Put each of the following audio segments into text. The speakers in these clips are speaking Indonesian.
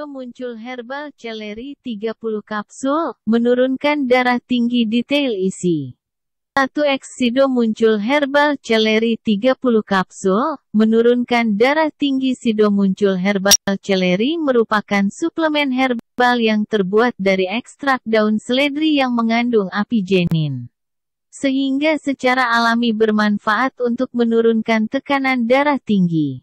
Santo muncul herbal celery 30 kapsul, menurunkan darah tinggi detail isi. 1 Eksido muncul herbal celery 30 kapsul, menurunkan darah tinggi Sido muncul herbal celery merupakan suplemen herbal yang terbuat dari ekstrak daun seledri yang mengandung apigenin sehingga secara alami bermanfaat untuk menurunkan tekanan darah tinggi.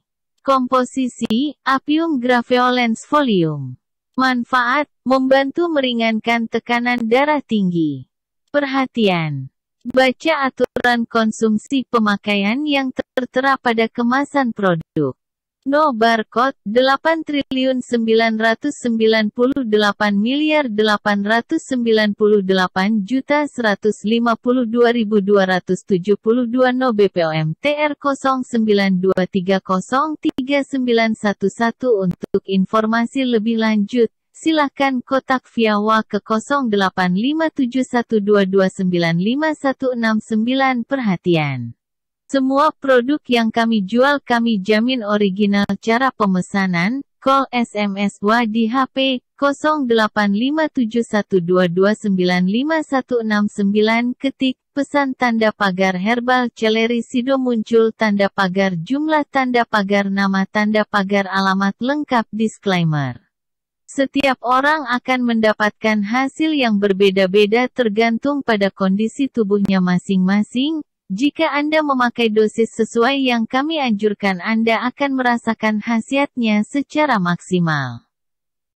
Komposisi, Apium graveolens folium. Manfaat, membantu meringankan tekanan darah tinggi. Perhatian. Baca aturan konsumsi pemakaian yang tertera pada kemasan produk. No barcode 8 triliun 998 miliar 898 juta 152.272 no BPOM TR 0923039111 untuk informasi lebih lanjut silahkan kotak via WA ke 085712295169 perhatian semua produk yang kami jual kami jamin original cara pemesanan, call SMS WA di HP 085712295169 ketik pesan tanda pagar herbal celeri sido muncul tanda pagar jumlah tanda pagar nama tanda pagar alamat lengkap disclaimer setiap orang akan mendapatkan hasil yang berbeda-beda tergantung pada kondisi tubuhnya masing-masing jika Anda memakai dosis sesuai yang kami anjurkan Anda akan merasakan khasiatnya secara maksimal.